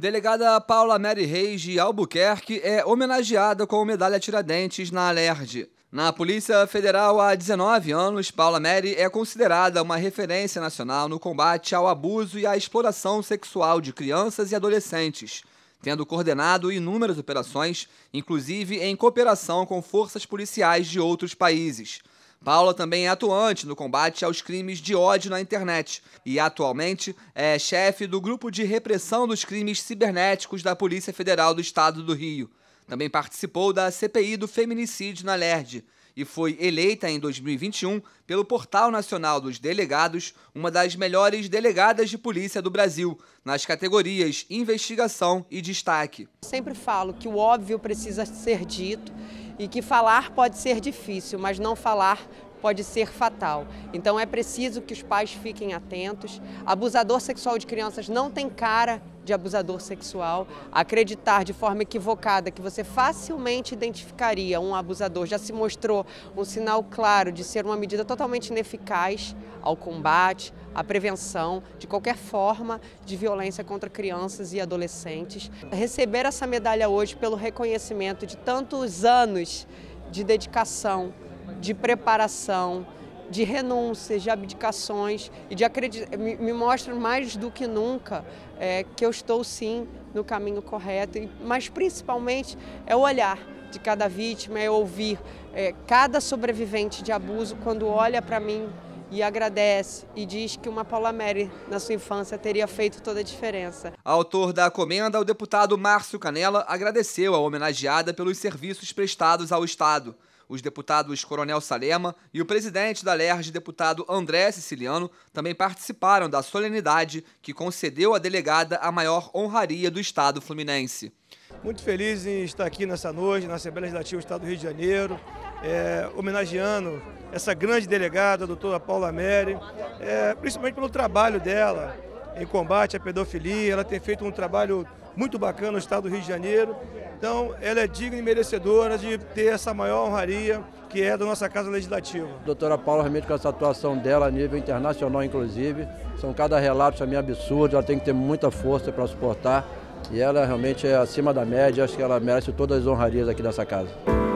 Delegada Paula Mary Reis de Albuquerque é homenageada com medalha Tiradentes na Alerj. Na Polícia Federal há 19 anos, Paula Mary é considerada uma referência nacional no combate ao abuso e à exploração sexual de crianças e adolescentes, tendo coordenado inúmeras operações, inclusive em cooperação com forças policiais de outros países. Paula também é atuante no combate aos crimes de ódio na internet e atualmente é chefe do grupo de repressão dos crimes cibernéticos da Polícia Federal do Estado do Rio. Também participou da CPI do feminicídio na LERD e foi eleita em 2021 pelo Portal Nacional dos Delegados uma das melhores delegadas de polícia do Brasil, nas categorias investigação e destaque. sempre falo que o óbvio precisa ser dito e que falar pode ser difícil, mas não falar pode ser fatal. Então é preciso que os pais fiquem atentos. Abusador sexual de crianças não tem cara de abusador sexual, acreditar de forma equivocada que você facilmente identificaria um abusador já se mostrou um sinal claro de ser uma medida totalmente ineficaz ao combate, à prevenção de qualquer forma de violência contra crianças e adolescentes. Receber essa medalha hoje pelo reconhecimento de tantos anos de dedicação, de preparação, de renúncias, de abdicações e de acreditar, me, mostra mais do que nunca é, que eu estou sim no caminho correto, mas principalmente é o olhar de cada vítima, é ouvir é, cada sobrevivente de abuso quando olha para mim e agradece e diz que uma Paula Mary na sua infância teria feito toda a diferença. Autor da comenda, o deputado Márcio Canela agradeceu a homenageada pelos serviços prestados ao Estado os deputados Coronel Salema e o presidente da LERJ, deputado André Siciliano, também participaram da solenidade que concedeu à delegada a maior honraria do Estado fluminense. Muito feliz em estar aqui nessa noite, na Assembleia Legislativa do Estado do Rio de Janeiro, é, homenageando essa grande delegada, a doutora Paula Mery, é, principalmente pelo trabalho dela em combate à pedofilia. Ela tem feito um trabalho muito bacana no estado do Rio de Janeiro. Então, ela é digna e merecedora de ter essa maior honraria que é da nossa Casa Legislativa. doutora Paula, realmente com essa atuação dela a nível internacional, inclusive, são cada relato também absurdo, ela tem que ter muita força para suportar e ela realmente é acima da média, acho que ela merece todas as honrarias aqui dessa casa.